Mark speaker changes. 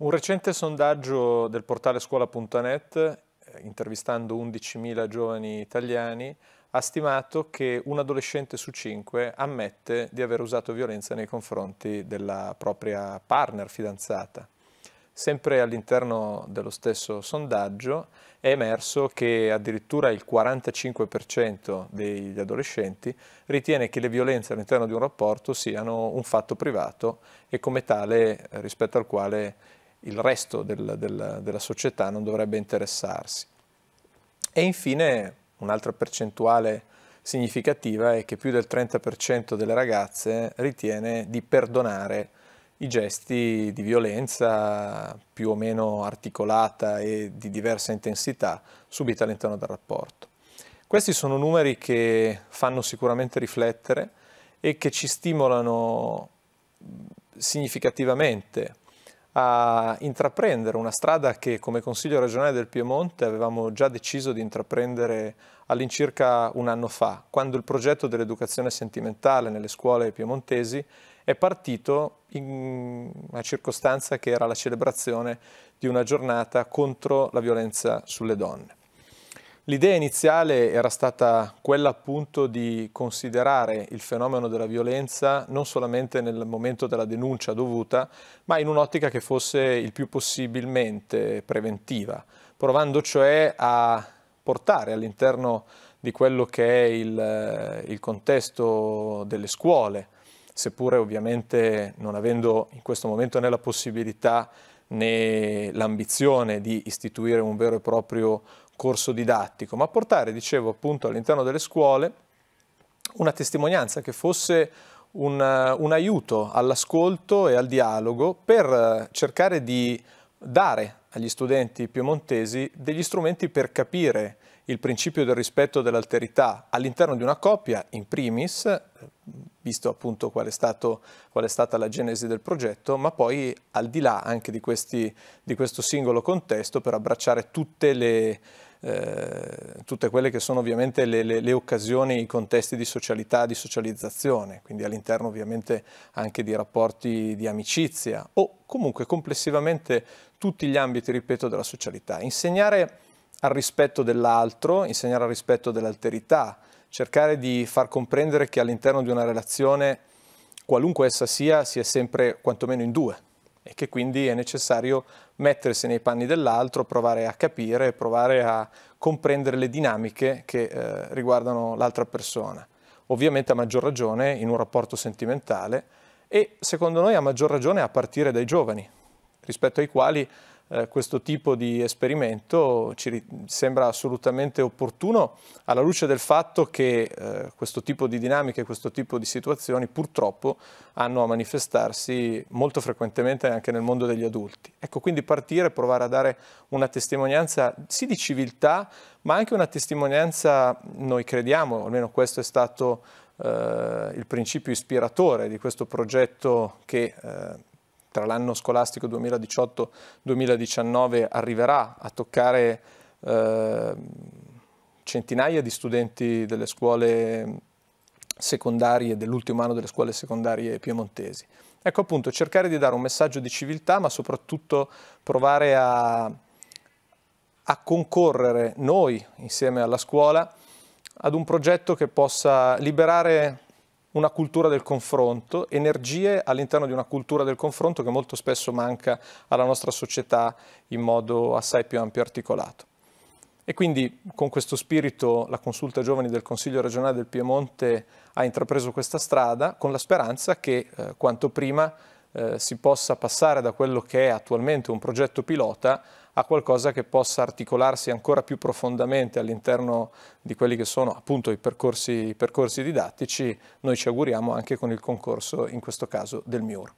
Speaker 1: Un recente sondaggio del portale scuola.net, eh, intervistando 11.000 giovani italiani, ha stimato che un adolescente su cinque ammette di aver usato violenza nei confronti della propria partner fidanzata. Sempre all'interno dello stesso sondaggio è emerso che addirittura il 45% degli adolescenti ritiene che le violenze all'interno di un rapporto siano un fatto privato e come tale eh, rispetto al quale il resto del, del, della società non dovrebbe interessarsi. E infine un'altra percentuale significativa è che più del 30% delle ragazze ritiene di perdonare i gesti di violenza più o meno articolata e di diversa intensità subita all'interno del rapporto. Questi sono numeri che fanno sicuramente riflettere e che ci stimolano significativamente a intraprendere una strada che come Consiglio regionale del Piemonte avevamo già deciso di intraprendere all'incirca un anno fa, quando il progetto dell'educazione sentimentale nelle scuole piemontesi è partito in una circostanza che era la celebrazione di una giornata contro la violenza sulle donne. L'idea iniziale era stata quella appunto di considerare il fenomeno della violenza non solamente nel momento della denuncia dovuta, ma in un'ottica che fosse il più possibilmente preventiva, provando cioè a portare all'interno di quello che è il, eh, il contesto delle scuole, seppure ovviamente non avendo in questo momento né la possibilità né l'ambizione di istituire un vero e proprio corso didattico, ma portare, dicevo, appunto all'interno delle scuole una testimonianza che fosse un, eh, un aiuto all'ascolto e al dialogo per eh, cercare di dare agli studenti piemontesi degli strumenti per capire il principio del rispetto dell'alterità all'interno di una coppia, in primis, eh, visto appunto qual è, stato, qual è, stata la genesi del progetto, ma poi al di là anche di, questi, di questo singolo contesto per abbracciare tutte le, eh, tutte quelle che sono ovviamente le, le, le, occasioni, i contesti di socialità, di socializzazione, quindi all'interno ovviamente anche di rapporti di amicizia o comunque complessivamente tutti gli ambiti, ripeto, della socialità. Insegnare al rispetto dell'altro, insegnare al rispetto dell'alterità, cercare di far comprendere che all'interno di una relazione, qualunque essa sia, si è sempre quantomeno in due, e che quindi è necessario mettersi nei panni dell'altro, provare a capire, provare a comprendere le dinamiche che eh, riguardano l'altra persona. Ovviamente a maggior ragione in un rapporto sentimentale e secondo noi a maggior ragione a partire dai giovani, rispetto ai quali eh, questo tipo di esperimento ci sembra assolutamente opportuno alla luce del fatto che eh, questo tipo di dinamiche, questo tipo di situazioni purtroppo hanno a manifestarsi molto frequentemente anche nel mondo degli adulti. Ecco, quindi partire, provare a dare una testimonianza sì di civiltà, ma anche una testimonianza, noi crediamo, almeno questo è stato eh, il principio ispiratore di questo progetto che eh, tra l'anno scolastico 2018-2019 arriverà a toccare eh, centinaia di studenti delle scuole secondarie, dell'ultimo anno delle scuole secondarie piemontesi. Ecco appunto, cercare di dare un messaggio di civiltà, ma soprattutto provare a, a concorrere noi, insieme alla scuola, ad un progetto che possa liberare una cultura del confronto, energie all'interno di una cultura del confronto che molto spesso manca alla nostra società in modo assai più ampio e articolato. E quindi con questo spirito la consulta giovani del Consiglio regionale del Piemonte ha intrapreso questa strada con la speranza che eh, quanto prima eh, si possa passare da quello che è attualmente un progetto pilota a qualcosa che possa articolarsi ancora più profondamente all'interno di quelli che sono appunto i percorsi, i percorsi didattici, noi ci auguriamo anche con il concorso, in questo caso, del MIUR.